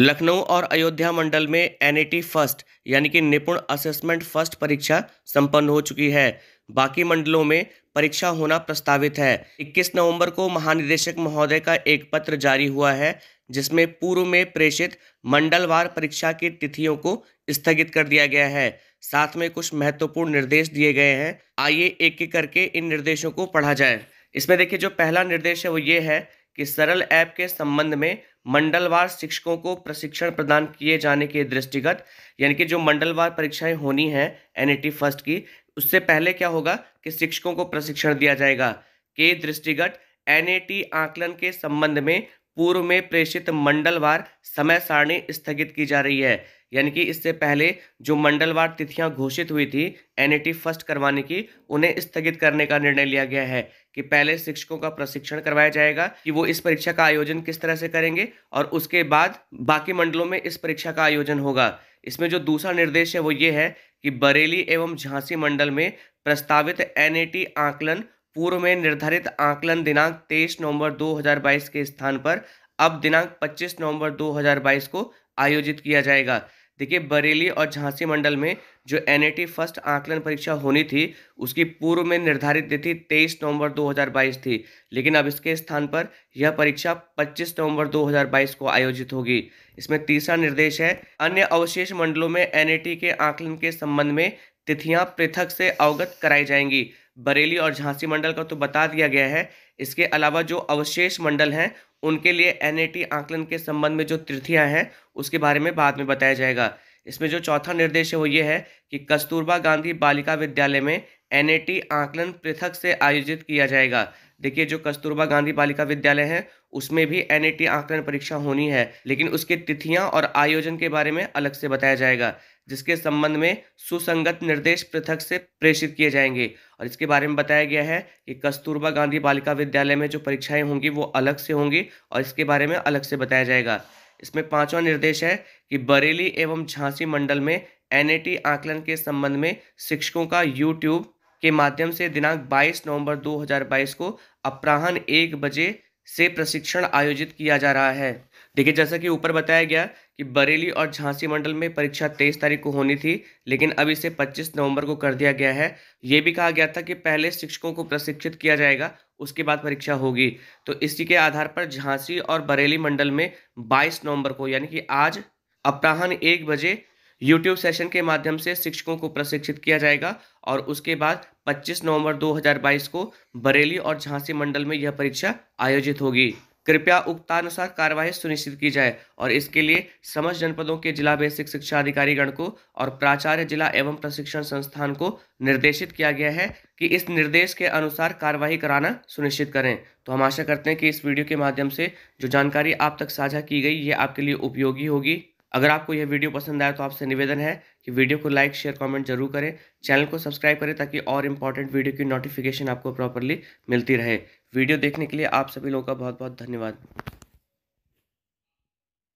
लखनऊ और अयोध्या मंडल में N first यानी कि निपुण असेसमेंट फर्स्ट परीक्षा संपन्न हो चुकी है बाकी मंडलों में परीक्षा होना प्रस्तावित है 21 नवंबर को महानिदेशक महोदय का एक पत्र जारी हुआ है जिसमें पूर्व में प्रेषित मंडलवार परीक्षा की तिथियों को स्थगित कर दिया गया है साथ में कुछ महत्वपूर्ण निर्देश दिए गए हैं आइए एक एक करके इन निर्देशों को पढ़ा जाए इसमें देखिए जो पहला निर्देश है वो ये है कि सरल ऐप के संबंध में मंडलवार शिक्षकों को प्रशिक्षण प्रदान किए जाने के दृष्टिगत यानी कि जो मंडलवार परीक्षाएं होनी हैं एन फर्स्ट की उससे पहले क्या होगा कि शिक्षकों को प्रशिक्षण दिया जाएगा के दृष्टिगत एन आकलन के संबंध में पूर्व में प्रेषित मंडलवार समय सारणी स्थगित की जा रही है यानी कि इससे पहले जो मंडलवार तिथियां घोषित हुई थी एनईटी फर्स्ट करवाने की उन्हें स्थगित करने का निर्णय लिया गया है कि पहले शिक्षकों का प्रशिक्षण करवाया जाएगा कि वो इस परीक्षा का आयोजन किस तरह से करेंगे और उसके बाद बाकी मंडलों में इस परीक्षा का आयोजन होगा इसमें जो दूसरा निर्देश है वो ये है कि बरेली एवं झांसी मंडल में प्रस्तावित एन आकलन पूर्व में निर्धारित आकलन दिनांक 23 नवंबर 2022 के स्थान पर अब दिनांक 25 नवंबर 2022 को आयोजित किया जाएगा देखिए बरेली और झांसी मंडल में जो एन फर्स्ट आकलन परीक्षा होनी थी उसकी पूर्व में निर्धारित तिथि 23 नवंबर 2022 थी लेकिन अब इसके स्थान पर यह परीक्षा 25 नवंबर 2022 को आयोजित होगी इसमें तीसरा निर्देश है अन्य अवशेष मंडलों में एन के आकलन के संबंध में तिथियां पृथक से अवगत कराई जाएंगी बरेली और झांसी मंडल का तो बता दिया गया है इसके अलावा जो अवशेष मंडल हैं उनके लिए एनएटी आंकलन के संबंध में जो तिथियां हैं उसके बारे में बाद में बताया जाएगा इसमें जो चौथा निर्देश है वो ये है कि कस्तूरबा गांधी बालिका विद्यालय में एनएटी आंकलन पृथक से आयोजित किया जाएगा देखिए जो कस्तूरबा गांधी बालिका विद्यालय है उसमें भी एन आकलन परीक्षा होनी है लेकिन उसकी तिथियां और आयोजन के बारे में अलग से बताया जाएगा जिसके संबंध में सुसंगत निर्देश पृथक से प्रेषित किए जाएंगे और इसके बारे में बताया गया है कि कस्तूरबा गांधी बालिका विद्यालय में जो परीक्षाएं होंगी वो अलग से होंगी और इसके बारे में अलग से बताया जाएगा इसमें पांचवा निर्देश है कि बरेली एवं झांसी मंडल में एन आकलन के संबंध में शिक्षकों का यूट्यूब के माध्यम से दिनांक 22 नवंबर 2022 को अपराहन एक बजे से प्रशिक्षण आयोजित किया जा रहा है देखिए जैसा कि ऊपर बताया गया कि बरेली और झांसी मंडल में परीक्षा तेईस तारीख को होनी थी लेकिन अब इसे 25 नवंबर को कर दिया गया है ये भी कहा गया था कि पहले शिक्षकों को प्रशिक्षित किया जाएगा उसके बाद परीक्षा होगी तो इसी के आधार पर झांसी और बरेली मंडल में 22 नवंबर को यानी कि आज अपराहन एक बजे यूट्यूब सेशन के माध्यम से शिक्षकों को प्रशिक्षित किया जाएगा और उसके बाद 25 नवंबर 2022 को बरेली और झांसी मंडल में यह परीक्षा आयोजित होगी कृपया उक्तानुसार कार्यवाही सुनिश्चित की जाए और इसके लिए समस्त जनपदों के जिला बेसिक शिक्षा अधिकारीगण को और प्राचार्य जिला एवं प्रशिक्षण संस्थान को निर्देशित किया गया है कि इस निर्देश के अनुसार कार्यवाही कराना सुनिश्चित करें तो हम आशा करते हैं कि इस वीडियो के माध्यम से जो जानकारी आप तक साझा की गई ये आपके लिए उपयोगी होगी अगर आपको यह वीडियो पसंद आया तो आपसे निवेदन है कि वीडियो को लाइक शेयर कमेंट जरूर करें चैनल को सब्सक्राइब करें ताकि और इम्पॉर्टेंट वीडियो की नोटिफिकेशन आपको प्रॉपरली मिलती रहे वीडियो देखने के लिए आप सभी लोगों का बहुत बहुत धन्यवाद